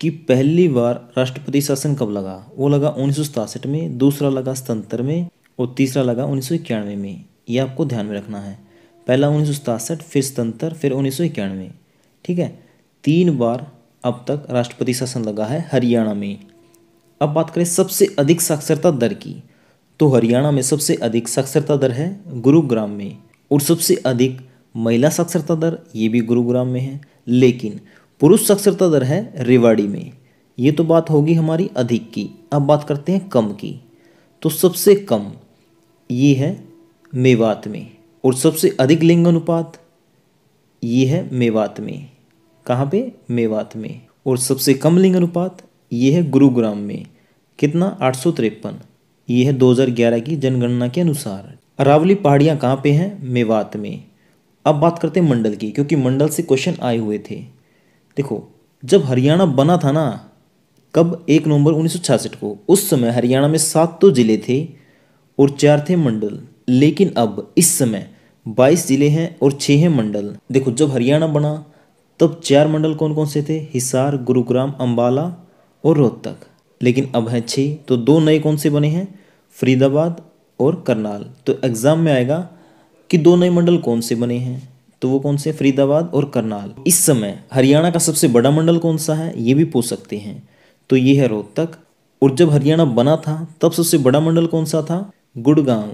कि पहली बार राष्ट्रपति शासन कब लगा वो लगा उन्नीस में दूसरा लगा सतहत्तर में और तीसरा लगा उन्नीस में ये आपको ध्यान में रखना है पहला उन्नीस फिर सतहत्तर फिर उन्नीस ठीक है तीन बार अब तक राष्ट्रपति शासन लगा है हरियाणा में अब बात करें सबसे अधिक साक्षरता दर की तो हरियाणा में सबसे अधिक साक्षरता दर है गुरुग्राम में और सबसे अधिक महिला साक्षरता दर ये भी गुरुग्राम में है लेकिन पुरुष साक्षरता दर है रेवाड़ी में ये तो बात होगी हमारी अधिक की अब बात करते हैं कम की तो सबसे कम ये है मेवात में और सबसे अधिक लिंग अनुपात ये है मेवात में कहाँ पे मेवात में और सबसे कम लिंग अनुपात ये है गुरुग्राम में कितना आठ सौ तिरपन ये है 2011 की जनगणना के अनुसार अरावली पहाड़ियाँ कहाँ पे हैं मेवात में अब बात करते हैं मंडल की क्योंकि मंडल से क्वेश्चन आए हुए थे देखो जब हरियाणा बना था ना कब एक नवंबर उन्नीस को उस समय हरियाणा में सात तो ज़िले थे और चार थे मंडल लेकिन अब इस समय बाईस ज़िले हैं और छः हैं मंडल देखो जब हरियाणा बना तब चार मंडल कौन कौन से थे हिसार गुरुग्राम अम्बाला और रोहतक लेकिन अब हैं छः तो दो नए कौन से बने हैं फरीदाबाद और करनाल तो एग्ज़ाम में आएगा कि दो नए मंडल कौन से बने हैं तो वो कौन से फरीदाबाद और करनाल इस समय हरियाणा का सबसे बड़ा मंडल कौन सा है ये भी पूछ सकते हैं तो ये है रोहतक और जब हरियाणा बना था तब सबसे बड़ा मंडल कौन सा था गुड़गांव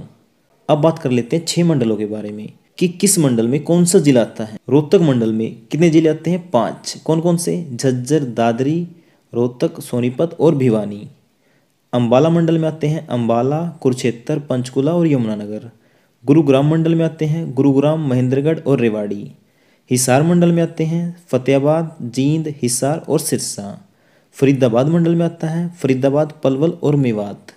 अब बात कर लेते हैं छह मंडलों के बारे में कि किस मंडल में कौन सा जिला आता है रोहतक मंडल में कितने जिले आते हैं पांच कौन कौन से झज्जर दादरी रोहतक सोनीपत और भिवानी अंबाला मंडल में आते हैं अंबाला कुरुक्षेत्र पंचकुला और यमुनानगर गुरुग्राम मंडल में आते हैं गुरुग्राम महेंद्रगढ़ और रेवाड़ी हिसार मंडल में आते हैं फतेहाबाद जींद हिसार और सिरसा फरीदाबाद मंडल में आता है फरीदाबाद पलवल और मेवात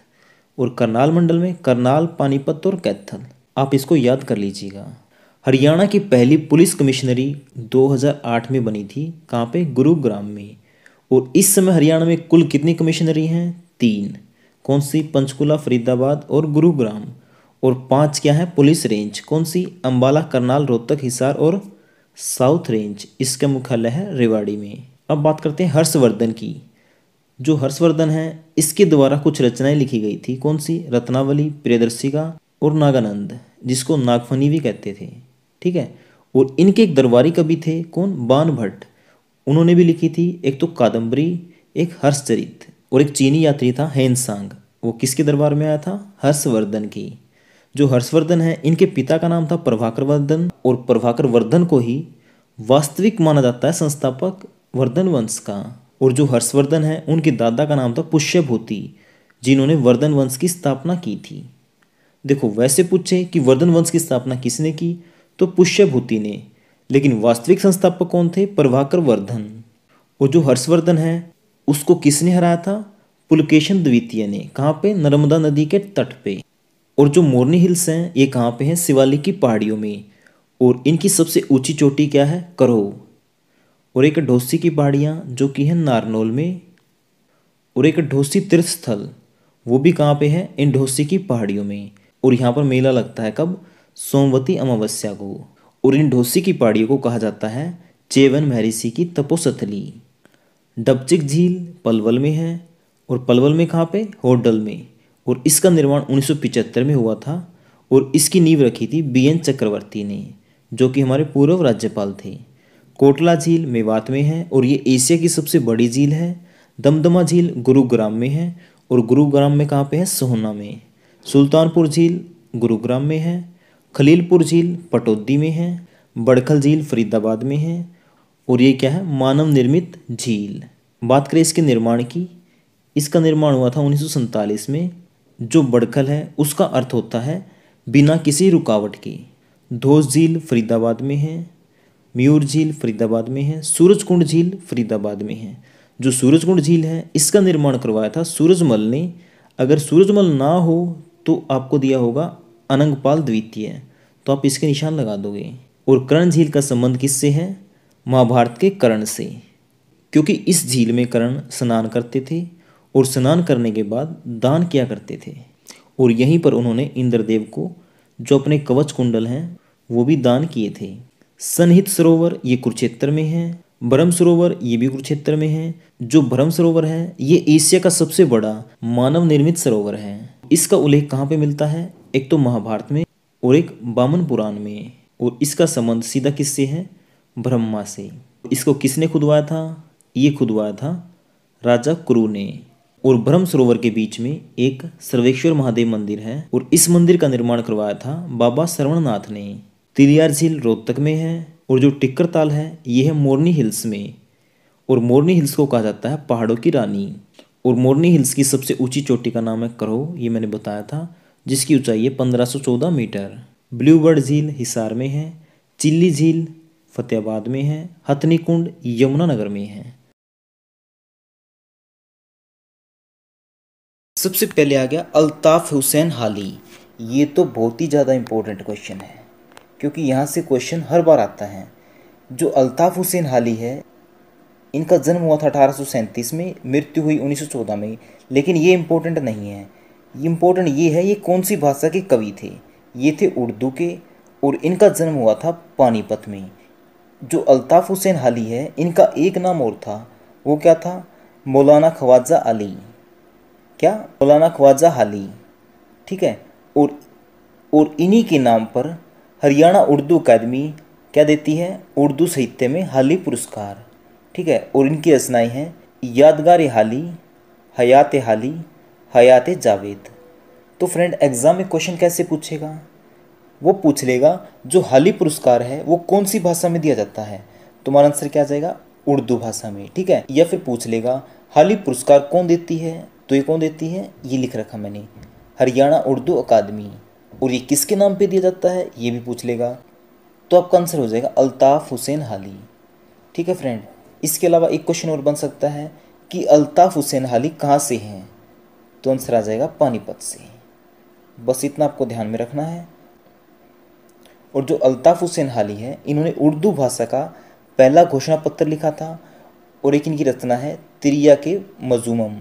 और करनाल मंडल में करनाल पानीपत और कैथल आप इसको याद कर लीजिएगा हरियाणा की पहली पुलिस कमिश्नरी 2008 में बनी थी कहाँ पे गुरुग्राम में और इस समय हरियाणा में कुल कितनी कमिश्नरी हैं तीन कौन सी पंचकुला फरीदाबाद और गुरुग्राम और पाँच क्या है पुलिस रेंज कौन सी अम्बाला करनाल रोहतक हिसार और साउथ रेंज इसका मुख्यालय है रेवाड़ी में अब बात करते हैं हर्षवर्धन की जो हर्षवर्धन है इसके द्वारा कुछ रचनाएं लिखी गई थी कौन सी रत्नावली प्रियदर्शिका और नागानंद जिसको नागफनी भी कहते थे ठीक है और इनके एक दरबारी कवि थे कौन बान भट्ट उन्होंने भी लिखी थी एक तो कादम्बरी एक हर्षचरित और एक चीनी यात्री था हेनसांग वो किसके दरबार में आया था हर्षवर्धन की जो हर्षवर्धन है इनके पिता का नाम था प्रभाकर वर्धन और प्रभाकर वर्धन को ही वास्तविक माना जाता है संस्थापक वर्धन वंश का और जो हर्षवर्धन है उनके दादा का नाम था पुष्यभूति जिन्होंने वर्धन वंश की स्थापना की थी देखो वैसे पूछे कि वर्धन वंश की स्थापना किसने की तो पुष्यभूति ने लेकिन वास्तविक संस्थापक कौन थे प्रभाकर वर्धन और जो हर्षवर्धन है उसको किसने हराया था पुलकेशन द्वितीय ने कहाँ पे नर्मदा नदी के तट पे और जो मोरनी हिल्स हैं ये कहाँ पे हैं शिवालिक की पहाड़ियों में और इनकी सबसे ऊंची चोटी क्या है करो और एक ढोसी की पहाड़ियाँ जो कि है नारनोल में और एक ढोसी तीर्थ स्थल वो भी कहाँ पे है इन ढोसी की पहाड़ियों में और यहाँ पर मेला लगता है कब सोमवती अमावस्या को और इन ढोसी की पहाड़ियों को कहा जाता है चेवन महरीसी की तपोसथली डबचिक झील पलवल में है और पलवल में कहाँ पे होडल में और इसका निर्माण उन्नीस में हुआ था और इसकी नींव रखी थी बी एन चक्रवर्ती ने जो कि हमारे पूर्व राज्यपाल थे कोटला झील मेवात में है और ये एशिया की सबसे बड़ी झील है दमदमा झील गुरुग्राम में है और गुरुग्राम में कहाँ पे है सोहना में सुल्तानपुर झील गुरुग्राम में है खलीलपुर झील पटौदी में है बड़खल झील फरीदाबाद में है और ये क्या है मानव निर्मित झील बात करें इसके निर्माण की इसका निर्माण हुआ था उन्नीस में जो बड़खल है उसका अर्थ होता है बिना किसी रुकावट के धोस झील फरीदाबाद में है म्यूर झील फरीदाबाद में है सूरजकुंड झील फरीदाबाद में है जो सूरजकुंड झील है इसका निर्माण करवाया था सूरजमल ने अगर सूरजमल ना हो तो आपको दिया होगा अनंगपाल द्वितीय तो आप इसके निशान लगा दोगे और करण झील का संबंध किससे है महाभारत के करण से क्योंकि इस झील में करण स्नान करते थे और स्नान करने के बाद दान किया करते थे और यहीं पर उन्होंने इंद्रदेव को जो अपने कवच कुंडल हैं वो भी दान किए थे सनहित सरोवर ये कुरुक्षेत्र में है ब्रह्म सरोवर ये भी कुरुक्षेत्र में है जो ब्रह्म सरोवर है ये एशिया का सबसे बड़ा मानव निर्मित सरोवर है इसका उल्लेख कहाँ पे मिलता है एक तो महाभारत में और एक बामन पुराण में और इसका संबंध सीधा किससे है ब्रह्मा से इसको किसने खुदवाया था ये खुदवाया था राजा कुरु ने और ब्रह्म सरोवर के बीच में एक सर्वेश्वर महादेव मंदिर है और इस मंदिर का निर्माण करवाया था बाबा श्रवणनाथ ने तिलियार झील रोहतक में है और जो टिक्कर ताल है यह है मोरनी हिल्स में और मोरनी हिल्स को कहा जाता है पहाड़ों की रानी और मोरनी हिल्स की सबसे ऊंची चोटी का नाम है करो ये मैंने बताया था जिसकी ऊंचाई है पंद्रह मीटर ब्लू बर्ड झील हिसार में है चिल्ली झील फतेहाबाद में है हथनी कुंड यमुनानगर में है सबसे पहले आ गया अल्ताफ़ हुसैन हाली ये तो बहुत ही ज़्यादा इम्पोर्टेंट क्वेश्चन है क्योंकि यहाँ से क्वेश्चन हर बार आता है जो अल्ताफ़ हुसैन हाली है इनका जन्म हुआ था अठारह में मृत्यु हुई 1914 में लेकिन ये इम्पोर्टेंट नहीं है इम्पोर्टेंट ये है ये कौन सी भाषा के कवि थे ये थे उर्दू के और इनका जन्म हुआ था पानीपत में जो अल्ताफ़ हुसैन हाली है इनका एक नाम और था वो क्या था मौलाना खवाजा अली क्या मौलाना ख्वाजा हाली ठीक है और और इन्हीं के नाम पर हरियाणा उर्दू अकादमी क्या देती है उर्दू साहित्य में हाली पुरस्कार ठीक है और इनकी रचनाएँ हैं यादगार हाली हयात हाली हयात जावेद तो फ्रेंड एग्ज़ाम में क्वेश्चन कैसे पूछेगा वो पूछ लेगा जो हाली पुरस्कार है वो कौन सी भाषा में दिया जाता है तुम्हारा आंसर क्या आ जाएगा उर्दू भाषा में ठीक है या फिर पूछ लेगा हाली पुरस्कार कौन देती है तो ये कौन देती है ये लिख रखा मैंने हरियाणा उर्दू अकादमी और ये किसके नाम पे दिया जाता है ये भी पूछ लेगा तो आपका आंसर हो जाएगा अल्ताफ़ हुसैन हाली ठीक है फ्रेंड इसके अलावा एक क्वेश्चन और बन सकता है कि अल्ताफ़ हुसैन हाली कहाँ से हैं तो आंसर आ जाएगा पानीपत से बस इतना आपको ध्यान में रखना है और जो अल्ताफ़ हुसैन हाली है इन्होंने उर्दू भाषा का पहला घोषणा पत्र लिखा था और एक इनकी रचना है त्रिया के मजूमम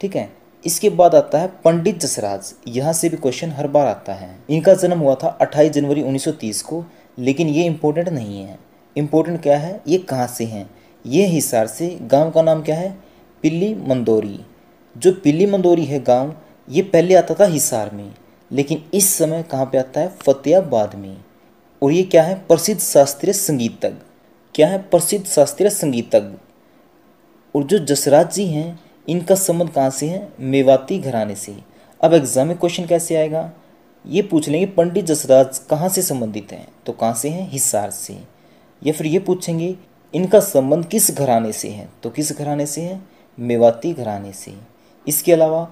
ठीक है इसके बाद आता है पंडित जसराज यहाँ से भी क्वेश्चन हर बार आता है इनका जन्म हुआ था 28 जनवरी 1930 को लेकिन ये इम्पोर्टेंट नहीं है इम्पोर्टेंट क्या है ये कहाँ से हैं ये हिसार से गांव का नाम क्या है पिल्ली मंदोरी जो पिल्ली मंदोरी है गांव ये पहले आता था हिसार में लेकिन इस समय कहाँ पर आता है फतेहाबाद में और ये क्या है प्रसिद्ध शास्त्रीय संगीतज्ञ क्या है प्रसिद्ध शास्त्रीय संगीतज्ञ और जो जसराज जी हैं इनका संबंध कहाँ से है मेवाती घराने से अब एग्जाम में क्वेश्चन कैसे आएगा ये पूछ लेंगे पंडित जसराज कहाँ से संबंधित हैं तो कहाँ से हैं हिसार से या फिर ये पूछेंगे इनका संबंध किस घराने से है तो किस घराने से है मेवाती घराने से इसके अलावा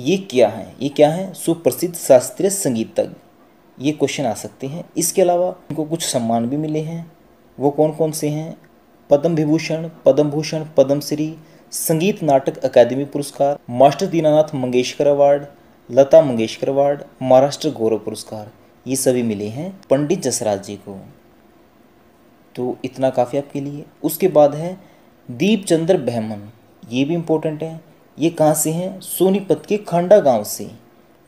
ये क्या है ये क्या है सुप्रसिद्ध शास्त्रीय संगीतज्ञ ये क्वेश्चन आ सकते हैं इसके अलावा इनको कुछ सम्मान भी मिले हैं वो कौन कौन से हैं पद्म विभूषण पद्म भूषण पद्मश्री संगीत नाटक अकादमी पुरस्कार Master Dinanath Mangeshkar award Lata Mangeshkar award Maharashtra Gaurav पुरस्कार ये सभी मिले हैं पंडित जसराज जी को तो इतना काफ़ी आपके लिए उसके बाद है दीप चंद्र बहमन ये भी इम्पोर्टेंट है ये कहाँ से हैं सोनीपत के खांडा गांव से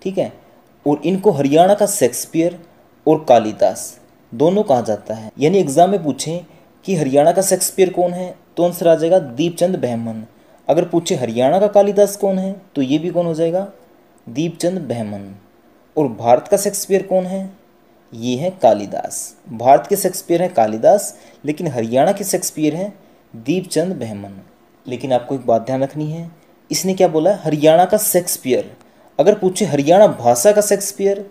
ठीक है और इनको हरियाणा का शेक्सपियर और कालिदास दोनों कहा जाता है यानी एग्ज़ाम में पूछें कि हरियाणा का शेक्सपियर कौन है तो आंसर आ जाएगा दीपचंद बहमन अगर पूछे हरियाणा का कालिदास कौन है तो ये भी कौन हो जाएगा दीपचंद बहमन और भारत का शेक्सपियर कौन है ये है कालिदास भारत के शेक्सपियर हैं कालिदास लेकिन हरियाणा के शेक्सपियर हैं दीपचंद बहमन लेकिन आपको एक बात ध्यान रखनी है इसने क्या बोला हरियाणा का शेक्सपियर अगर पूछे हरियाणा भाषा का शेक्सपियर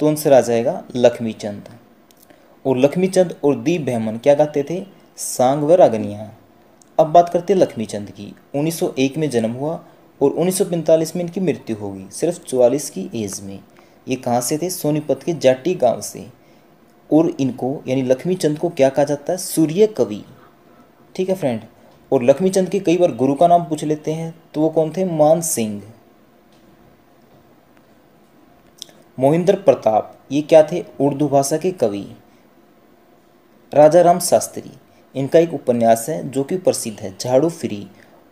तो आंसर आ जाएगा लक्ष्मी चंद और लक्ष्मीचंद चंद और दीप बहमन क्या गाते थे सांग व रागनिया अब बात करते हैं लक्ष्मी चंद की 1901 में जन्म हुआ और 1945 में इनकी मृत्यु होगी सिर्फ 44 की एज में ये कहाँ से थे सोनीपत के जाटी गांव से और इनको यानी लक्ष्मी चंद को क्या कहा जाता है सूर्य कवि ठीक है फ्रेंड और लक्ष्मी चंद के कई बार गुरु का नाम पूछ लेते हैं तो वो कौन थे मान सिंह मोहिंद्र प्रताप ये क्या थे उर्दू भाषा के कवि राजा राम शास्त्री इनका एक उपन्यास है जो कि प्रसिद्ध है झाड़ू फ्री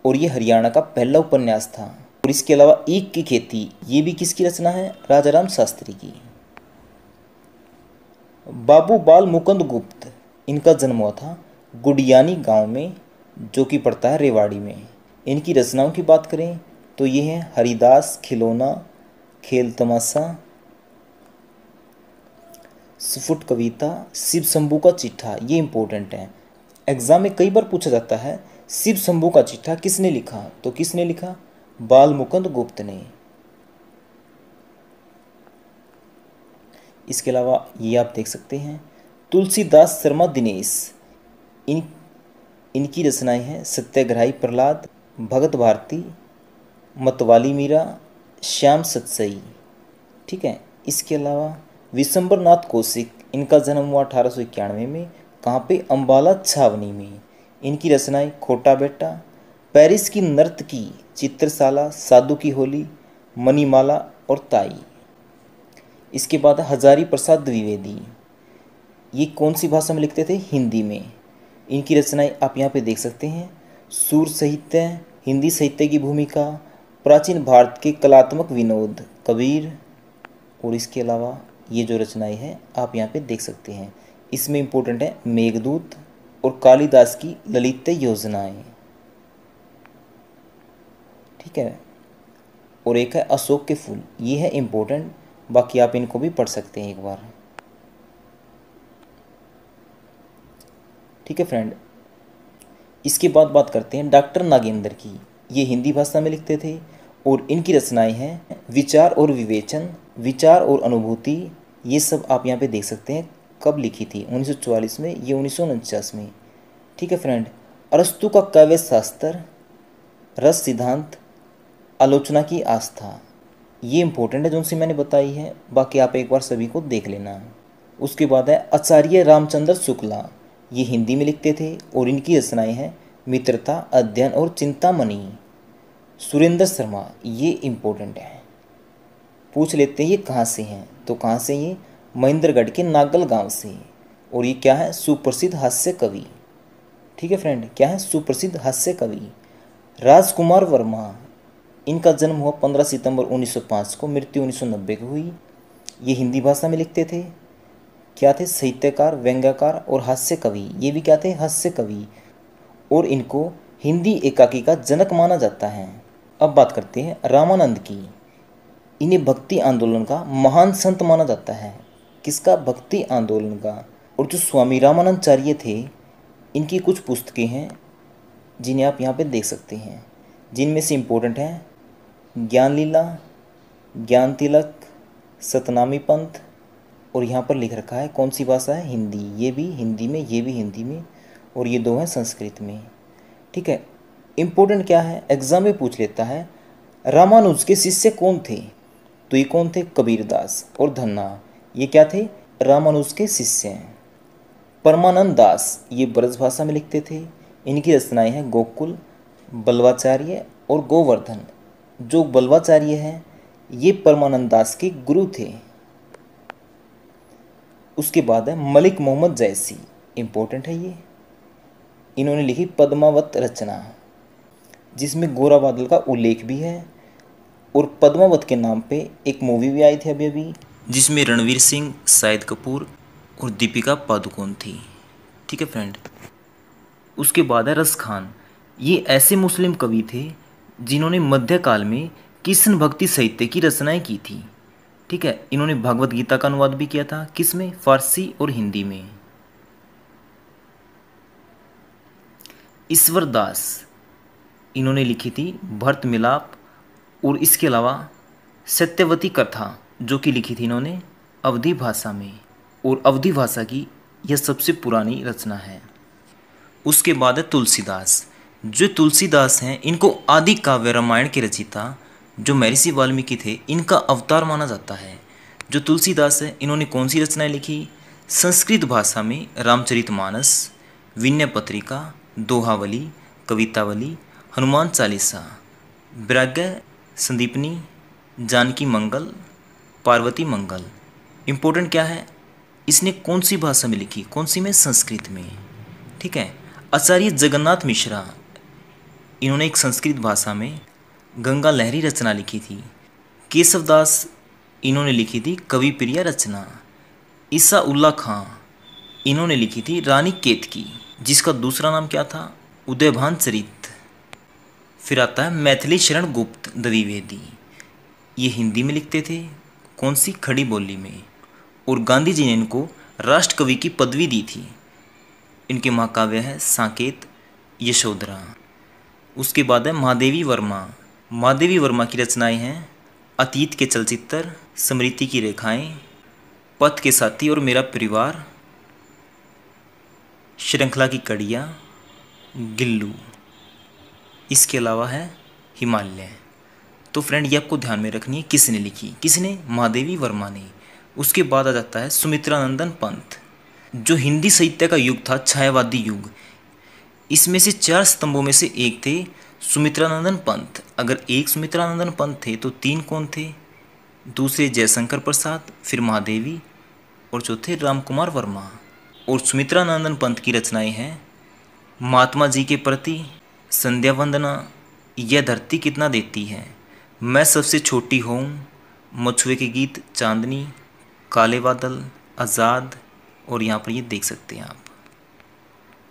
और ये हरियाणा का पहला उपन्यास था और इसके अलावा एक की खेती ये भी किसकी रचना है राजाराम शास्त्री की बाबू बाल मुकुंद गुप्त इनका जन्म हुआ था गुडियानी गांव में जो कि पड़ता है रेवाड़ी में इनकी रचनाओं की बात करें तो ये हैं हरिदास खिलौना खेल तमाशा सुफुट कविता शिव शंभू का चिट्ठा ये इम्पोर्टेंट है एग्ज़ाम में कई बार पूछा जाता है शिव शंभु का चिट्ठा किसने लिखा तो किसने लिखा बाल मुकुंद गुप्त ने इसके अलावा ये आप देख सकते हैं तुलसीदास शर्मा दिनेश इन इनकी रचनाएं हैं सत्याग्रही प्रहलाद भगत भारती मतवाली मीरा श्याम सतसई ठीक है इसके अलावा विशंबर नाथ कौशिक इनका जन्म हुआ अठारह में कहाँ पे अम्बाला छावनी में इनकी रचनाएं खोटा बेटा पेरिस की नर्त की चित्रशाला साधु की होली मनीमाला और ताई इसके बाद हजारी प्रसाद द्विवेदी ये कौन सी भाषा में लिखते थे हिंदी में इनकी रचनाएं आप यहाँ पे देख सकते हैं सूर साहित्य हिंदी साहित्य की भूमिका प्राचीन भारत के कलात्मक विनोद कबीर और इसके अलावा ये जो रचनाएं हैं आप यहाँ पे देख सकते हैं इसमें इम्पोर्टेंट है मेघदूत और कालिदास की ललित योजनाएं ठीक है और एक है अशोक के फूल ये है इम्पोर्टेंट बाकी आप इनको भी पढ़ सकते हैं एक बार ठीक है फ्रेंड इसके बाद बात करते हैं डॉक्टर नागेंद्र की ये हिंदी भाषा में लिखते थे और इनकी रचनाएं हैं विचार और विवेचन विचार और अनुभूति ये सब आप यहाँ पे देख सकते हैं कब लिखी थी 1944 में ये उन्नीस में ठीक है फ्रेंड अरस्तु का काव्य शास्त्र रस सिद्धांत आलोचना की आस्था ये इंपॉर्टेंट है जो उनसे मैंने बताई है बाकी आप एक बार सभी को देख लेना उसके बाद है आचार्य रामचंद्र शुक्ला ये हिंदी में लिखते थे और इनकी रचनाएँ हैं मित्रता अध्ययन और चिंतामणि सुरेंद्र शर्मा ये इम्पोर्टेंट है पूछ लेते हैं ये कहाँ से हैं तो कहाँ से ये महेंद्रगढ़ के नागल गांव से और ये क्या है सुप्रसिद्ध हास्य कवि ठीक है फ्रेंड क्या है सुप्रसिद्ध हास्य कवि राजकुमार वर्मा इनका जन्म हुआ 15 सितंबर 1905 को मृत्यु 1990 को हुई ये हिंदी भाषा में लिखते थे क्या थे साहित्यकार व्यंग्यकार और हास्य कवि ये भी क्या थे हास्य कवि और इनको हिंदी एकाकी का जनक माना जाता है अब बात करते हैं रामानंद की इन्हें भक्ति आंदोलन का महान संत माना जाता है किसका भक्ति आंदोलन का और जो स्वामी रामानंदचार्य थे इनकी कुछ पुस्तकें हैं जिन्हें आप यहाँ पे देख सकते हैं जिनमें से इम्पोर्टेंट हैं ज्ञान लीला ज्ञान तिलक सतनामी पंथ और यहाँ पर लिख रखा है कौन सी भाषा है हिंदी ये भी हिंदी में ये भी हिंदी में और ये दो हैं संस्कृत में ठीक है इम्पोर्टेंट क्या है एग्ज़ाम में पूछ लेता है रामानुज के शिष्य कौन थे तो ये कौन थे कबीरदास और धन्ना ये क्या थे रामानुज के शिष्य हैं परमानंद दास ये ब्रज भाषा में लिखते थे इनकी रचनाएं हैं गोकुल बल्वाचार्य और गोवर्धन जो बल्वाचार्य हैं ये परमानंद दास के गुरु थे उसके बाद है मलिक मोहम्मद जैसी इम्पोर्टेंट है ये इन्होंने लिखी पद्मावत रचना जिसमें गोरा बादल का उल्लेख भी है और पद्मावत के नाम पे एक मूवी भी आई थी अभी अभी जिसमें रणवीर सिंह शाहिद कपूर और दीपिका पादुकोण थी ठीक है फ्रेंड उसके बाद है रस खान ये ऐसे मुस्लिम कवि थे जिन्होंने मध्यकाल में कृष्ण भक्ति साहित्य की रचनाएं की थी ठीक है इन्होंने भगवत गीता का अनुवाद भी किया था किस में फारसी और हिंदी में ईश्वर दास इन्होंने लिखी थी भरत मिलाप और इसके अलावा सत्यवती कथा जो कि लिखी थी इन्होंने अवधि भाषा में और अवधि भाषा की यह सबसे पुरानी रचना है उसके बाद है तुलसीदास जो तुलसीदास हैं इनको आदि काव्य रामायण के रचिता जो महर्षि वाल्मीकि थे इनका अवतार माना जाता है जो तुलसीदास है इन्होंने कौन सी रचनाएं लिखी संस्कृत भाषा में रामचरित मानस विनय पत्रिका दोहावली कवितावली हनुमान चालीसा ब्रग संदीपनी जानकी मंगल पार्वती मंगल इम्पोर्टेंट क्या है इसने कौन सी भाषा में लिखी कौन सी में संस्कृत में ठीक है आचार्य जगन्नाथ मिश्रा इन्होंने एक संस्कृत भाषा में गंगा लहरी रचना लिखी थी केशवदास इन्होंने लिखी थी कवि प्रिया रचना ईसा उल्ला खां इन्होंने लिखी थी रानी केत की जिसका दूसरा नाम क्या था उदयभान चरित फिर आता है मैथिली शरण गुप्त द्विवेदी ये हिंदी में लिखते थे कौन सी खड़ी बोली में और गांधी जी ने इनको राष्ट्रकवि की पदवी दी थी इनके महाकाव्य है साकेत यशोधरा उसके बाद है महादेवी वर्मा महादेवी वर्मा की रचनाएं हैं अतीत के चलचित्र स्मृति की रेखाएं पथ के साथी और मेरा परिवार श्रृंखला की कड़िया गिल्लू इसके अलावा है हिमालय तो फ्रेंड ये आपको ध्यान में रखनी है किसने लिखी किसने महादेवी वर्मा ने उसके बाद आ जाता है सुमित्रानंदन पंत जो हिंदी साहित्य का युग था छायावादी युग इसमें से चार स्तंभों में से एक थे सुमित्रानंदन पंत अगर एक सुमित्रानंदन पंत थे तो तीन कौन थे दूसरे जयशंकर प्रसाद फिर महादेवी और चौथे राम कुमार वर्मा और सुमित्रानंदन पंत की रचनाएं हैं महात्मा जी के प्रति संध्या वंदना यह धरती कितना देती है मैं सबसे छोटी हूँ मछुए के गीत चांदनी काले बादल आज़ाद और यहाँ पर ये देख सकते हैं आप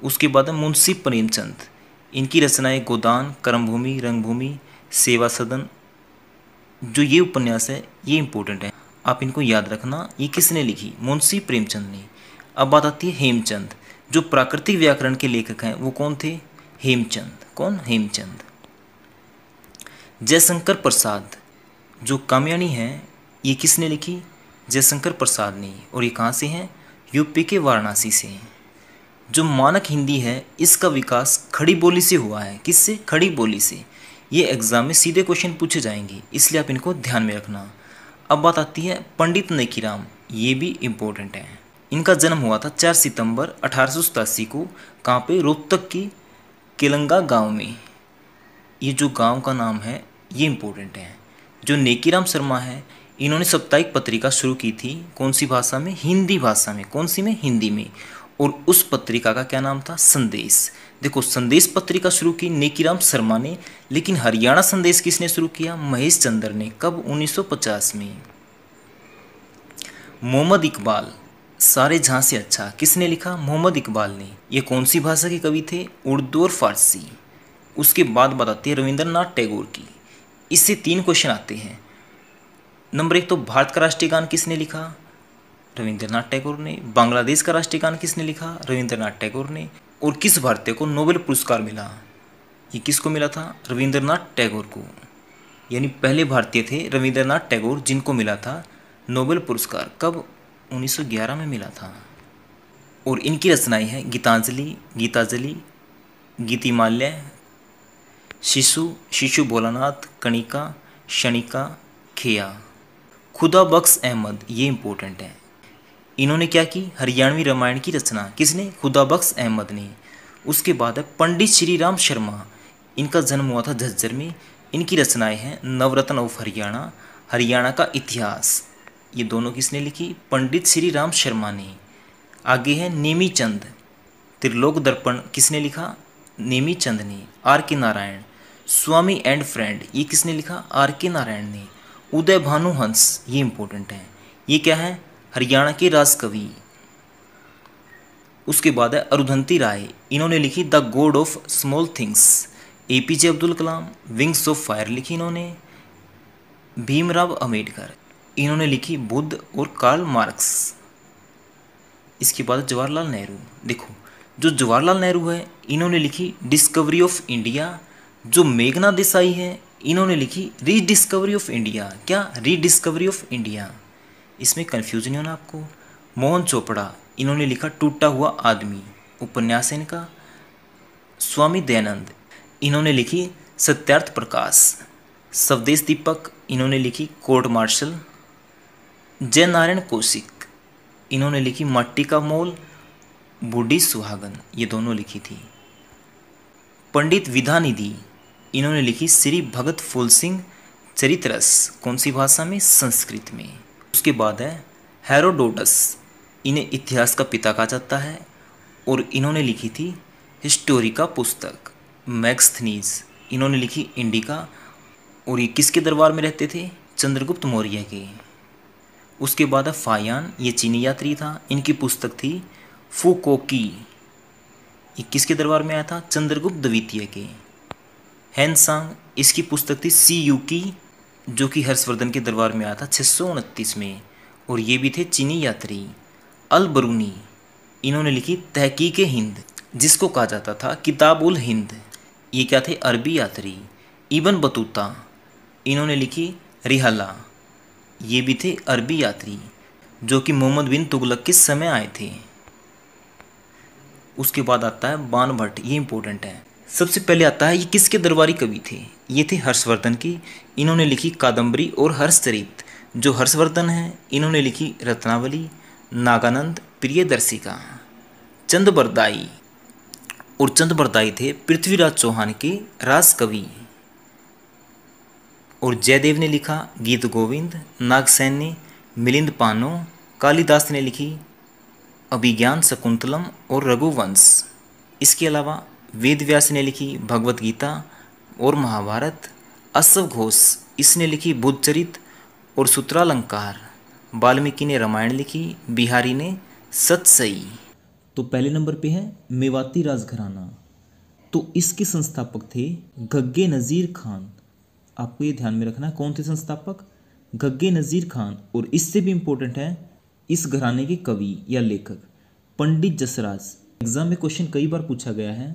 उसके बाद है मुंशी प्रेमचंद इनकी रचनाएं गोदान कर्मभूमि रंगभूमि सेवा सदन जो ये उपन्यास है ये इम्पोर्टेंट है आप इनको याद रखना ये किसने लिखी मुंशी प्रेमचंद ने अब बात आती है हेमचंद जो प्राकृतिक व्याकरण के लेखक हैं वो कौन थे हेमचंद कौन हेमचंद जयशंकर प्रसाद जो कामयानी है ये किसने लिखी जयशंकर प्रसाद ने और ये कहाँ से हैं यूपी के वाराणसी से हैं जो मानक हिंदी है इसका विकास खड़ी बोली से हुआ है किससे खड़ी बोली से ये एग्ज़ाम में सीधे क्वेश्चन पूछे जाएंगे इसलिए आप इनको ध्यान में रखना अब बात आती है पंडित नेकीराम ये भी इम्पोर्टेंट है इनका जन्म हुआ था 4 सितंबर अठारह को कहाँ पे रोहतक की केलंगा गांव में ये जो गांव का नाम है ये इम्पोर्टेंट है जो नेकीराम शर्मा है इन्होंने साप्ताहिक पत्रिका शुरू की थी कौन सी भाषा में हिंदी भाषा में कौन सी में हिंदी में और उस पत्रिका का क्या नाम था संदेश देखो संदेश पत्रिका शुरू की नेकीराम शर्मा ने लेकिन हरियाणा संदेश किसने शुरू किया महेश चंद्र ने कब 1950 में मोहम्मद इकबाल सारे जहाँ से अच्छा किसने लिखा मोहम्मद इकबाल ने ये कौन सी भाषा के कवि थे उर्दू और फारसी उसके बाद बताते हैं रविंद्रनाथ टैगोर की इससे तीन क्वेश्चन आते हैं नंबर एक तो भारत का राष्ट्रीय गान किसने लिखा रविंद्रनाथ टैगोर ने बांग्लादेश का राष्ट्रीय गान किसने लिखा रविंद्रनाथ टैगोर ने और किस भारतीय को नोबेल पुरस्कार मिला ये किसको मिला था रविंद्रनाथ टैगोर को यानी पहले भारतीय थे रविंद्रनाथ टैगोर जिनको मिला था नोबेल पुरस्कार कब 1911 में मिला था और इनकी रचनाएं हैं गीतांजलि गीताजलि गीतिमाल्य शिशु शिशु भोलानाथ कणिका शनिका खेया खुदा बख्श अहमद ये इम्पोर्टेंट है इन्होंने क्या की हरियाणवी रामायण की रचना किसने खुदा बख्श अहमद ने उसके बाद है पंडित श्री राम शर्मा इनका जन्म हुआ था झज्जर में इनकी रचनाएं हैं नवरत्न ऑफ हरियाणा हरियाणा का इतिहास ये दोनों किसने लिखी पंडित श्री राम शर्मा ने आगे है नेमी चंद त्रिलोक दर्पण किसने लिखा नेमी चंद ने आर के नारायण स्वामी एंड फ्रेंड ये किसने लिखा आर के नारायण ने उदय भानु हंस ये इंपॉर्टेंट है ये क्या है हरियाणा के राजकवि उसके बाद है अरुधंती राय इन्होंने लिखी the God of Small Things A P J Abdul Kalam Wings of Fire लिखी इन्होंने भीमराव अम्बेडकर इन्होंने लिखी बुद्ध और कार्ल मार्क्स इसके बाद जवाहरलाल नेहरू देखो जो जवाहरलाल नेहरू है इन्होंने लिखी डिस्कवरी ऑफ इंडिया जो मेघना देसाई है इन्होंने लिखी रीडिस्कवरी ऑफ इंडिया क्या रीडिस्कवरी ऑफ इंडिया इसमें कन्फ्यूज नहीं होना आपको मोहन चोपड़ा इन्होंने लिखा टूटा हुआ आदमी उपन्यास इनका स्वामी दयानंद इन्होंने लिखी सत्यार्थ प्रकाश स्वदेश दीपक इन्होंने लिखी कोर्ट मार्शल जय नारायण कौशिक इन्होंने लिखी मट्टी का मोल बूढ़ी सुहागन ये दोनों लिखी थी पंडित विधानिधि इन्होंने लिखी श्री भगत फूल सिंह चरित्रस कौन सी भाषा में संस्कृत में उसके बाद है हेरोडोटस इन्हें इतिहास का पिता कहा जाता है और इन्होंने लिखी थी हिस्टोरिका पुस्तक मैक्सथनीज इन्होंने लिखी इंडिका और ये किसके दरबार में रहते थे चंद्रगुप्त मौर्य के उसके बाद है फायान ये चीनी यात्री था इनकी पुस्तक थी फूकोकी ये किसके दरबार में आया था चंद्रगुप्त द्वितीय के हैंसांग इसकी पुस्तक थी सी यू की जो कि हर्षवर्धन के दरबार में आया था छः में और ये भी थे चीनी यात्री अल बरूनी इन्होंने लिखी तहकीक हिंद जिसको कहा जाता था किताबुल हिंद ये क्या थे अरबी यात्री इबन बतूता इन्होंने लिखी रिहला ये भी थे अरबी यात्री जो कि मोहम्मद बिन तुगलक के समय आए थे उसके बाद आता है बानभट्ट ये इम्पोर्टेंट है सबसे पहले आता है ये किसके दरबारी कवि थे ये थे हर्षवर्धन की इन्होंने लिखी कादम्बरी और हर्षचरित जो हर्षवर्धन हैं इन्होंने लिखी रत्नावली नागानंद प्रियदर्शिका चंदबरदाई और चंदबरदाई थे पृथ्वीराज चौहान के रास कवि और जयदेव ने लिखा गीत गोविंद नागसेन ने मिलिंद पानो कालिदास ने लिखी अभिज्ञान शकुंतलम और रघुवंश इसके अलावा वेद व्यास ने लिखी भगवत गीता और महाभारत अश्व घोष इसने लिखी बुद्धचरित और सूत्रालंकार वाल्मीकि ने रामायण लिखी बिहारी ने सतसई तो पहले नंबर पे है मेवाती राजघराना तो इसके संस्थापक थे गग्गे नज़ीर खान आपको ये ध्यान में रखना है कौन थे संस्थापक गग्गे नज़ीर खान और इससे भी इम्पोर्टेंट है इस घराने के कवि या लेखक पंडित जसराज एग्ज़ाम में क्वेश्चन कई बार पूछा गया है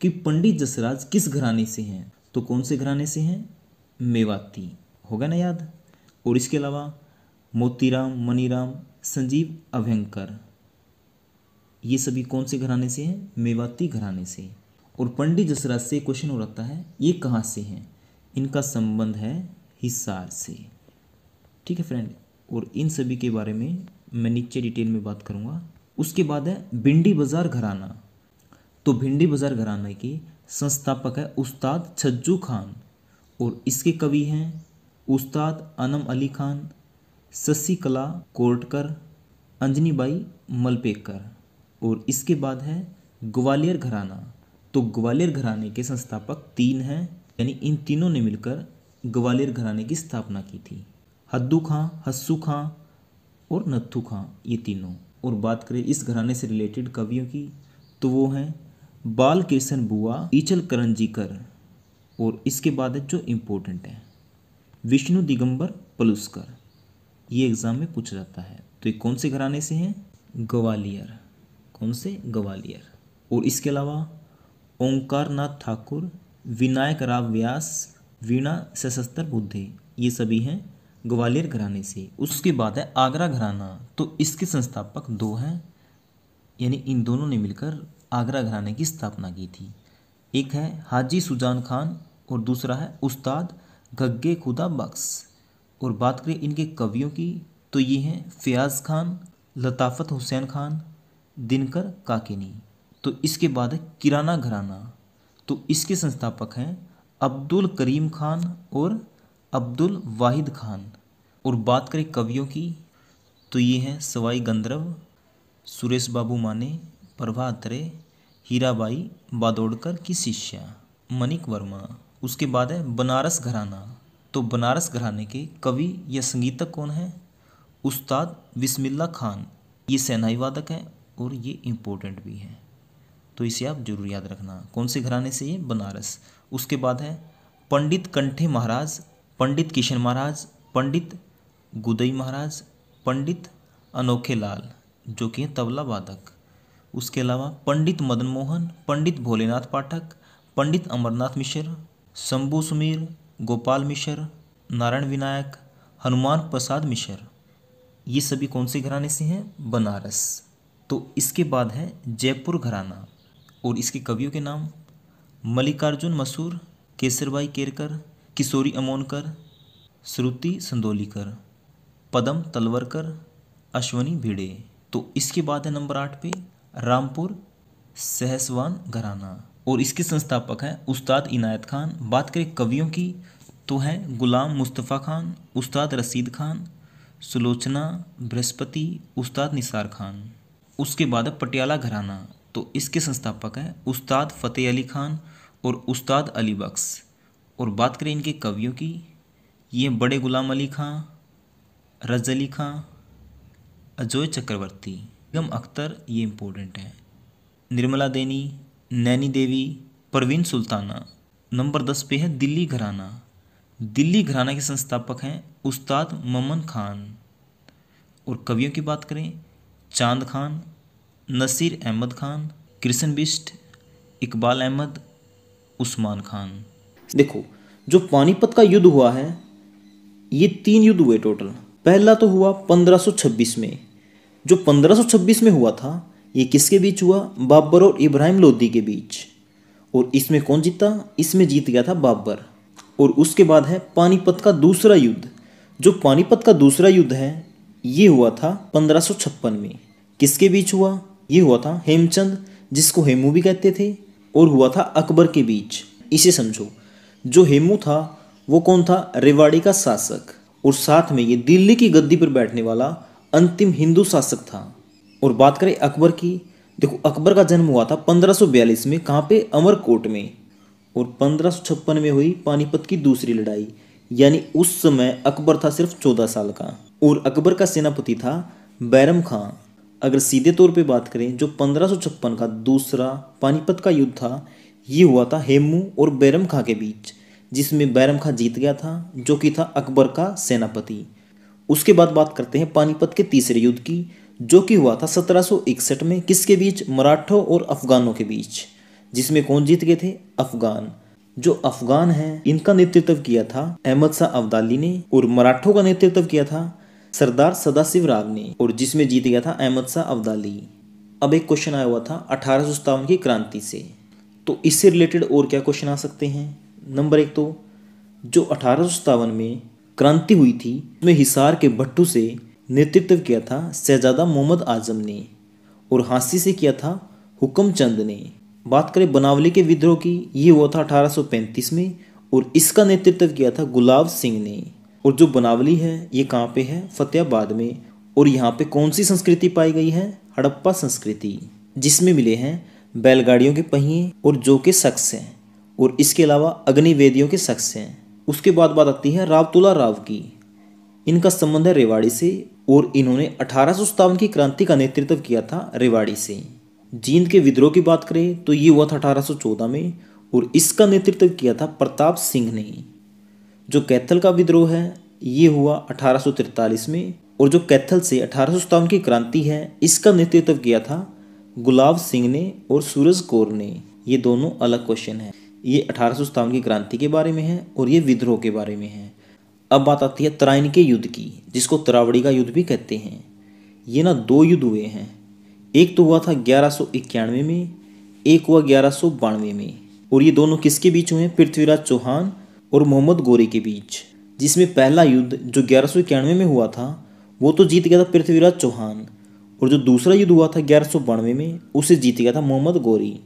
कि पंडित जसराज किस घराने से हैं तो कौन से घराने से हैं मेवाती होगा ना याद और इसके अलावा मोतीराम मनीराम संजीव अभ्यंकर ये सभी कौन से घराने से हैं मेवाती घराने से और पंडित जसराज से क्वेश्चन हो रहता है ये कहाँ से हैं इनका संबंध है हिसार से ठीक है फ्रेंड और इन सभी के बारे में मैं नीचे डिटेल में बात करूँगा उसके बाद है बिंडी बाज़ार घराना तो भिंडी बाजार घराना के संस्थापक है उस्ताद छज्जू खान और इसके कवि हैं उस्ताद अनम अली खान शशिकला कोर्टकर बाई मलपेकर और इसके बाद है ग्वालियर घराना तो ग्वालियर घराने के संस्थापक तीन हैं यानी इन तीनों ने मिलकर ग्वालियर घराने की स्थापना की थी हद्दू खां हस्सू खां और नत्थू खां ये तीनों और बात करें इस घराने से रिलेटेड कवियों की तो वो हैं बाल कृष्ण बुआ ईचल करण जीकर और इसके बाद है जो इम्पोर्टेंट है विष्णु दिगंबर पलुस्कर ये एग्ज़ाम में पूछा जाता है तो ये कौन से घराने से हैं ग्वालियर कौन से ग्वालियर और इसके अलावा ओंकार नाथ ठाकुर विनायक राव व्यास वीणा सशस्त्र बुद्धे ये सभी हैं ग्वालियर घराने से उसके बाद है आगरा घराना तो इसके संस्थापक दो हैं यानी इन दोनों ने मिलकर आगरा घराने की स्थापना की थी एक है हाजी सुजान खान और दूसरा है उस्ताद गग्गे खुदा बख्स और बात करें इनके कवियों की तो ये हैं फ़याज़ खान लताफ़त हुसैन खान दिनकर काकिनी तो इसके बाद है किराना घराना तो इसके संस्थापक हैं अब्दुल करीम खान और अब्दुल वाहिद खान और बात करें कवियों की तो ये हैं सवाई गंधर्व सुरेश बाबू माने प्रभा अतरे हीराबाई बादोड़कर की शिष्या मनिक वर्मा उसके बाद है बनारस घराना तो बनारस घराने के कवि या संगीतक कौन है उस्ताद बिस्मिल्ला खान ये सेनाई वादक है और ये इम्पोर्टेंट भी है तो इसे आप जरूर याद रखना कौन से घराने से ये बनारस उसके बाद है पंडित कंठे महाराज पंडित किशन महाराज पंडित गुदई महाराज पंडित अनोखे लाल जो कि हैं तबला वादक उसके अलावा पंडित मदन मोहन पंडित भोलेनाथ पाठक पंडित अमरनाथ मिश्र शंभू सुमीर गोपाल मिश्र नारायण विनायक हनुमान प्रसाद मिश्र ये सभी कौन से घराने से हैं बनारस तो इसके बाद है जयपुर घराना और इसके कवियों के नाम मल्लिकार्जुन मसूर केसरबाई केरकर किशोरी अमोनकर श्रुति संदोलीकर पदम तलवरकर अश्वनी भिड़े तो इसके बाद है नंबर आठ पे रामपुर सहसवान घराना और इसके संस्थापक हैं उस्ताद इनायत खान बात करें कवियों की तो हैं गुलाम मुस्तफ़ा खान उस्ताद रसीद खान सुलोचना बृहस्पति उस्ताद निसार खान उसके बाद पटियाला घराना तो इसके संस्थापक हैं उस्ताद फ़तेह अली खान और उस्ताद अली बख्स और बात करें इनके कवियों की ये बड़े गुलाम अली खां रज अली खां अजोय चक्रवर्ती बेगम अख्तर ये इम्पोर्टेंट हैं निर्मला देनी नैनी देवी परवीन सुल्ताना नंबर दस पे है दिल्ली घराना दिल्ली घराना के संस्थापक हैं उस्ताद ममन खान और कवियों की बात करें चांद खान नसीर अहमद खान कृष्ण बिष्ट इकबाल अहमद उस्मान खान देखो जो पानीपत का युद्ध हुआ है ये तीन युद्ध हुए टोटल पहला तो हुआ 1526 में जो 1526 में हुआ था ये किसके बीच हुआ बाबर और इब्राहिम लोदी के बीच और इसमें कौन जीता इसमें जीत गया था बाबर और उसके बाद है पानीपत का दूसरा युद्ध जो पानीपत का दूसरा युद्ध है ये हुआ था पंद्रह में किसके बीच हुआ ये हुआ था हेमचंद जिसको हेमू भी कहते थे और हुआ था अकबर के बीच इसे समझो जो हेमू था वो कौन था रेवाड़ी का शासक और साथ में ये दिल्ली की गद्दी पर बैठने वाला अंतिम हिंदू शासक था और बात करें अकबर की देखो अकबर का जन्म हुआ था 1542 में कहाँ पे अमरकोट में और पंद्रह में हुई पानीपत की दूसरी लड़ाई यानी उस समय अकबर था सिर्फ चौदह साल का और अकबर का सेनापति था बैरम खां अगर सीधे तौर पे बात करें जो पंद्रह का दूसरा पानीपत का युद्ध था ये हुआ था हेमू और बैरम खां के बीच जिसमें बैरम खां जीत गया था जो कि था अकबर का सेनापति उसके बाद बात करते हैं पानीपत के तीसरे युद्ध की जो कि हुआ था 1761 में किसके बीच मराठों और अफगानों के बीच जिसमें कौन जीत गए थे अफगान जो अफगान हैं इनका नेतृत्व किया था अहमद शाह अब्दाली ने और मराठों का नेतृत्व किया था सरदार सदाशिव राग ने और जिसमें जीत गया था अहमद शाह अब्दाली अब एक क्वेश्चन आया हुआ था अठारह की क्रांति से तो इससे रिलेटेड और क्या क्वेश्चन आ सकते हैं नंबर एक तो जो अठारह में क्रांति हुई थी उसमें हिसार के भट्टू से नेतृत्व किया था शहजादा मोहम्मद आजम ने और हांसी से किया था हुक्म चंद ने बात करें बनावली के विद्रोह की ये हुआ था 1835 में और इसका नेतृत्व किया था गुलाब सिंह ने और जो बनावली है ये कहाँ पे है फतेहाबाद में और यहाँ पे कौन सी संस्कृति पाई गई है हड़प्पा संस्कृति जिसमें मिले हैं बैलगाड़ियों के पहिए और जो के शख्स हैं और इसके अलावा अग्निवेदियों के शख्स हैं उसके बाद बात आती है रावतुला राव की इनका संबंध है रेवाड़ी से और इन्होंने अठारह की क्रांति का नेतृत्व किया था रेवाड़ी से जींद के विद्रोह की बात करें तो ये हुआ था अठारह में और इसका नेतृत्व किया था प्रताप सिंह ने जो कैथल का विद्रोह है ये हुआ अठारह में और जो कैथल से अठारह की क्रांति है इसका नेतृत्व किया था गुलाब सिंह ने और सूरज कौर ने ये दोनों अलग क्वेश्चन हैं ये अठारह की क्रांति के बारे में है और ये विद्रोह के बारे में है अब बात आती है तराइन के युद्ध की जिसको तरावड़ी का युद्ध भी कहते हैं ये ना दो युद्ध हुए हैं एक तो हुआ था ग्यारह में एक हुआ ग्यारह में और ये दोनों किसके बीच हुए हैं पृथ्वीराज चौहान और मोहम्मद गोरे के बीच जिसमें पहला युद्ध जो ग्यारह में हुआ था वो तो जीत गया था पृथ्वीराज चौहान और जो दूसरा युद्ध हुआ था ग्यारह में उसे जीत गया था मोहम्मद गोरी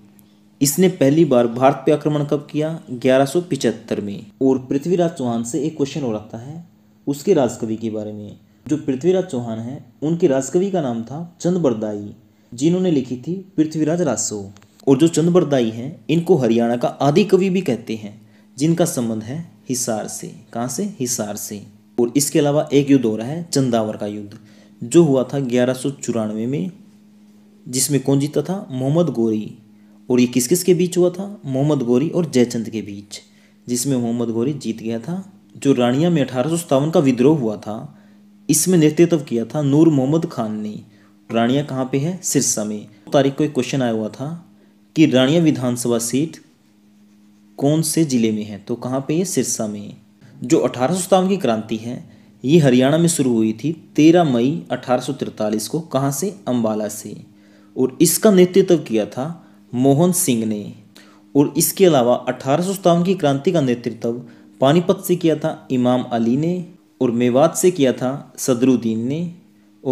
इसने पहली बार भारत पे आक्रमण कब किया ग्यारह में और पृथ्वीराज चौहान से एक क्वेश्चन और आता है उसके राजकवि के बारे में जो पृथ्वीराज चौहान हैं उनके राजकवि का नाम था चंदबरदाई जिन्होंने लिखी थी पृथ्वीराज रासो और जो चंदबरदाई हैं इनको हरियाणा का आदि कवि भी कहते हैं जिनका संबंध है हिसार से कहाँ से हिसार से और इसके अलावा एक युद्ध हो रहा है चंदावर का युद्ध जो हुआ था ग्यारह में जिसमें कौन जीता था मोहम्मद गोरी और ये किस किस के बीच हुआ था मोहम्मद गौरी और जयचंद के बीच जिसमें मोहम्मद गौरी जीत गया था जो रानिया में अठारह का विद्रोह हुआ था इसमें नेतृत्व किया था नूर मोहम्मद खान ने रानिया कहाँ पे है सिरसा में तारीख को एक क्वेश्चन आया हुआ था कि रानिया विधानसभा सीट कौन से ज़िले में है तो कहाँ पे है सिरसा में जो अठारह की क्रांति है ये हरियाणा में शुरू हुई थी 13 मई अठारह को कहाँ से अम्बाला से और इसका नेतृत्व किया था मोहन सिंह ने और इसके अलावा अठारह की क्रांति का नेतृत्व पानीपत से किया था इमाम अली ने और मेवात से किया था सदरुद्दीन ने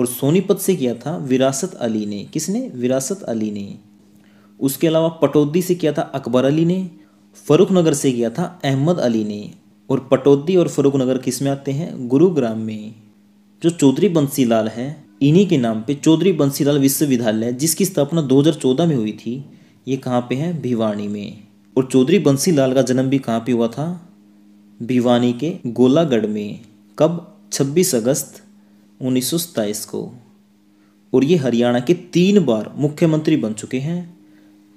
और सोनीपत से किया था विरासत अली ने किसने विरासत अली ने उसके अलावा पटौदी से किया था अकबर अली ने फरुखनगर से किया था अहमद अली ने और पटौदी और फरुखनगर किस में आते हैं गुरुग्राम में जो चौधरी बंसीलाल हैं इन्हीं के नाम पे चौधरी बंसीलाल विश्वविद्यालय जिसकी स्थापना 2014 में हुई थी ये कहाँ पे है भिवानी में और चौधरी बंसी लाल का जन्म भी कहाँ पे हुआ था भिवानी के गोलागढ़ में कब 26 अगस्त उन्नीस को और ये हरियाणा के तीन बार मुख्यमंत्री बन चुके हैं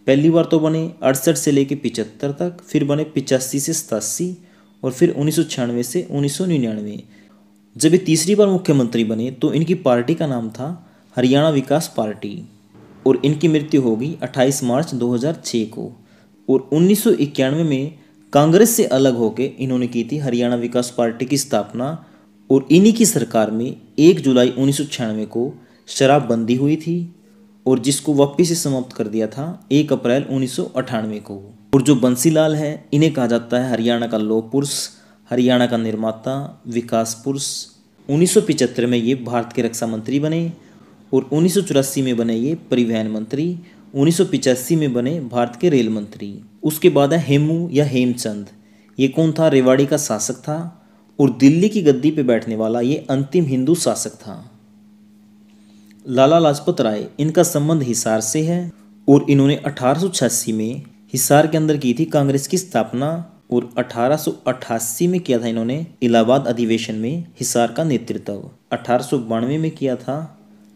पहली बार तो बने अड़सठ से लेकर पिचहत्तर तक फिर बने पिचासी से सतासी और फिर उन्नीस से उन्नीस जब ये तीसरी बार मुख्यमंत्री बने तो इनकी पार्टी का नाम था हरियाणा विकास पार्टी और इनकी मृत्यु होगी 28 मार्च 2006 को और उन्नीस में कांग्रेस से अलग होकर इन्होंने की थी हरियाणा विकास पार्टी की स्थापना और इन्हीं की सरकार में 1 जुलाई उन्नीस को शराबबंदी हुई थी और जिसको वापिस से समाप्त कर दिया था 1 अप्रैल उन्नीस को और जो बंसीलाल है इन्हें कहा जाता है हरियाणा का लोह पुरुष हरियाणा का निर्माता विकास पुरुष उन्नीस में ये भारत के रक्षा मंत्री बने और उन्नीस में बने ये परिवहन मंत्री उन्नीस में बने भारत के रेल मंत्री उसके बाद है हेमू या हेमचंद ये कौन था रेवाड़ी का शासक था और दिल्ली की गद्दी पर बैठने वाला ये अंतिम हिंदू शासक था लाला लाजपत राय इनका संबंध हिसार से है और इन्होंने अठारह में हिसार के अंदर की थी कांग्रेस की स्थापना और 1888 में किया था इन्होंने इलाहाबाद अधिवेशन में हिसार का नेतृत्व अठारह में किया था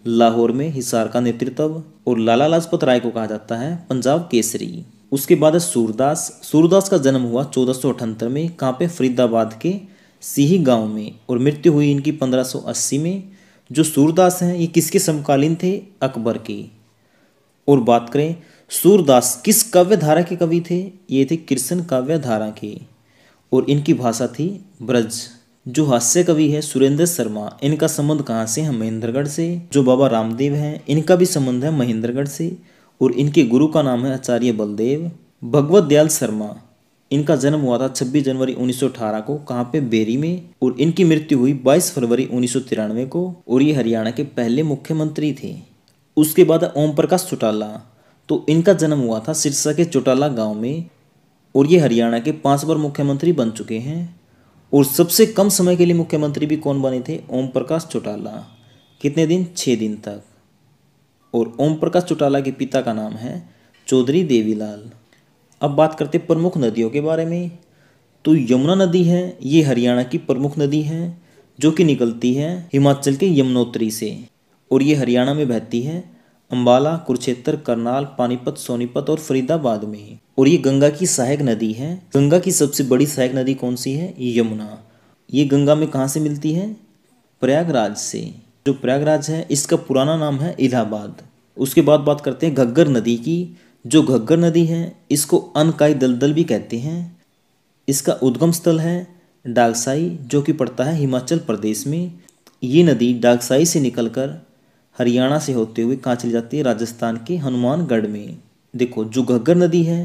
लाहौर में हिसार का नेतृत्व और लाला लाजपत राय को कहा जाता है पंजाब केसरी उसके बाद है सूरदास सूरदास का जन्म हुआ चौदह में कहाँ पे फरीदाबाद के सीही गांव में और मृत्यु हुई इनकी 1580 में जो सूरदास हैं ये किसके समकालीन थे अकबर के और बात करें सूरदास किस काव्य धारा के कवि थे ये थे कृष्ण काव्य धारा के और इनकी भाषा थी ब्रज जो हास्य कवि है सुरेंद्र शर्मा इनका संबंध कहाँ से है महेंद्रगढ़ से जो बाबा रामदेव हैं इनका भी संबंध है महेंद्रगढ़ से और इनके गुरु का नाम है आचार्य बलदेव भगवत दयाल शर्मा इनका जन्म हुआ था 26 जनवरी 1918 को कहाँ पे बेरी में और इनकी मृत्यु हुई 22 फरवरी उन्नीस को और ये हरियाणा के पहले मुख्यमंत्री थे उसके बाद ओम प्रकाश चौटाला तो इनका जन्म हुआ था सिरसा के चौटाला गाँव में और ये हरियाणा के पांच बार मुख्यमंत्री बन चुके हैं और सबसे कम समय के लिए मुख्यमंत्री भी कौन बने थे ओम प्रकाश चौटाला कितने दिन छः दिन तक और ओम प्रकाश चौटाला के पिता का नाम है चौधरी देवीलाल अब बात करते प्रमुख नदियों के बारे में तो यमुना नदी है ये हरियाणा की प्रमुख नदी है जो कि निकलती है हिमाचल के यमुनोत्री से और ये हरियाणा में बहती है अम्बाला कुरुक्षेत्र करनाल पानीपत सोनीपत और फरीदाबाद में और ये गंगा की सहायक नदी है गंगा की सबसे बड़ी सहायक नदी कौन सी है यमुना ये गंगा में कहाँ से मिलती है प्रयागराज से जो प्रयागराज है इसका पुराना नाम है इलाहाबाद उसके बाद बात करते हैं घग्गर नदी की जो घग्गर नदी है इसको अनकाई दलदल भी कहते हैं इसका उद्गम स्थल है डागसाई जो कि पड़ता है हिमाचल प्रदेश में ये नदी डागसाई से निकलकर हरियाणा से होते हुए कहाँ चली जाती है राजस्थान के हनुमानगढ़ में देखो जो घग्गर नदी है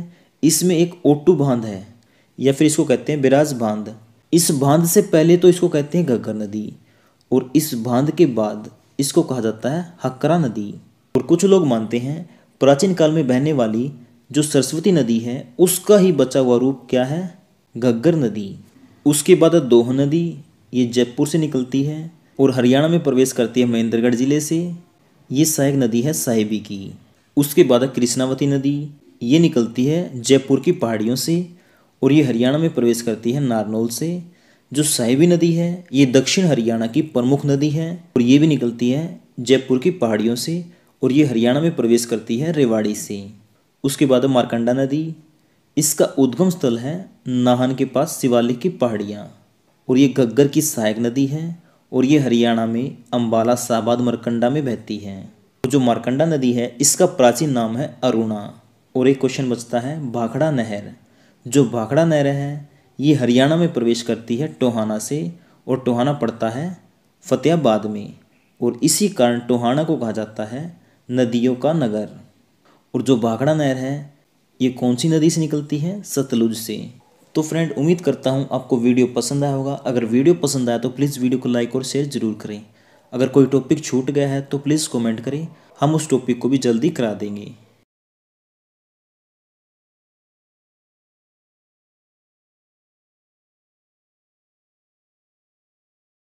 इसमें एक ओटू बांध है या फिर इसको कहते हैं बिराज बांध इस बांध से पहले तो इसको कहते हैं घग्गर नदी और इस बांध के बाद इसको कहा जाता है हकरा नदी और कुछ लोग मानते हैं प्राचीन काल में बहने वाली जो सरस्वती नदी है उसका ही बचा हुआ रूप क्या है घग्गर नदी उसके बाद दोह नदी ये जयपुर से निकलती है और हरियाणा में प्रवेश करती है महेंद्रगढ़ जिले से ये सहायक नदी है साहिबी की उसके बाद कृष्णावती नदी ये निकलती है जयपुर की पहाड़ियों से और ये हरियाणा में प्रवेश करती है नारनौल से जो साहिबी नदी है ये दक्षिण हरियाणा की प्रमुख नदी है और ये भी निकलती है जयपुर की पहाड़ियों से और ये हरियाणा में प्रवेश करती है रेवाड़ी से उसके बाद मारकंडा नदी इसका उद्गम स्थल है नाहन के पास शिवालिक की पहाड़ियाँ और ये गग्गर की सहायक नदी है और ये हरियाणा में अम्बाला साहबाद मारकंडा में बहती है जो मारकंडा नदी है इसका प्राचीन नाम है अरुणा और एक क्वेश्चन बचता है भाखड़ा नहर जो भाखड़ा नहर है ये हरियाणा में प्रवेश करती है टोहाना से और टोहाना पड़ता है फतेहाबाद में और इसी कारण टोहाना को कहा जाता है नदियों का नगर और जो भाखड़ा नहर है ये कौन सी नदी से निकलती है सतलुज से तो फ्रेंड उम्मीद करता हूँ आपको वीडियो पसंद आया होगा अगर वीडियो पसंद आया तो प्लीज़ वीडियो को लाइक और शेयर ज़रूर करें अगर कोई टॉपिक छूट गया है तो प्लीज़ कमेंट करें हम उस टॉपिक को भी जल्दी करा देंगे